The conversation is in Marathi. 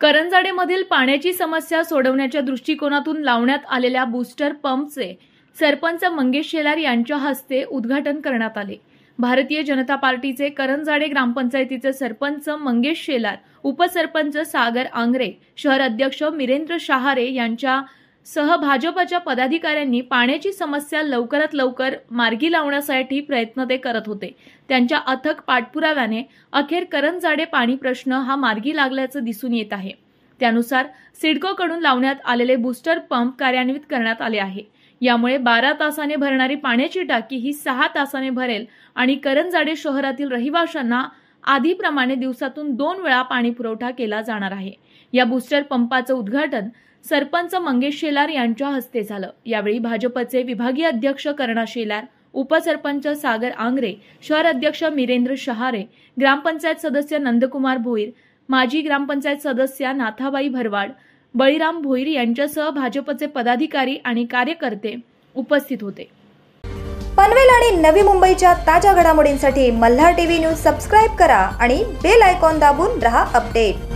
करंजाडेमधील पाण्याची समस्या सोडवण्याच्या दृष्टिकोनातून लावण्यात आलेल्या बूस्टर पंपचे सरपंच मंगेश शेलार यांच्या हस्ते उद्घाटन करण्यात आले भारतीय जनता पार्टीचे करंजाडे ग्रामपंचायतीचे सरपंच मंगेश शेलार उपसरपंच सागर आंग्रे शहर अध्यक्ष मिरेंद्र शहारे यांच्या सह भाजपाच्या पदाधिकाऱ्यांनी पाण्याची समस्या लवकरात लवकर मार्गी लावण्यासाठी प्रयत्न ते करत होते त्यांच्या अथक पाठपुराव्याने अखेर करंजाडे पाणी प्रश्न हा मार्गी लागल्याचं दिसून येत आहे त्यानुसार सिडकोकडून लावण्यात आलेले बूस्टर पंप कार्यान्वित करण्यात आले आहे यामुळे बारा तासाने भरणारी पाण्याची टाकी ही सहा तासाने भरेल आणि करंजाडे शहरातील रहिवाशांना आधीप्रमाणे दिवसातून दोन वेळा पाणी पुरवठा केला जाणार आहे या बूस्टर पंपाचं उद्घाटन सरपंच मंगेश शेलार यांच्या हस्ते झालं यावेळी भाजपचे विभागीय अध्यक्ष कर्णा शेलार उपसरपंच सागर आंग्रे शहर अध्यक्ष मिरेंद्र शहारे ग्रामपंचायत सदस्य नंदकुमार भोईर माजी ग्रामपंचायत सदस्य नाथाबाई भरवाड बळीराम भोईर यांच्यासह भाजपचे पदाधिकारी आणि कार्यकर्ते उपस्थित होते पनवेल आणि नवी मुंबईच्या ताज्या घडामोडींसाठी मल्हार टीव्ही न्यूज सबस्क्राईब करा आणि बेल आयकॉन दाबून रहा अपडेट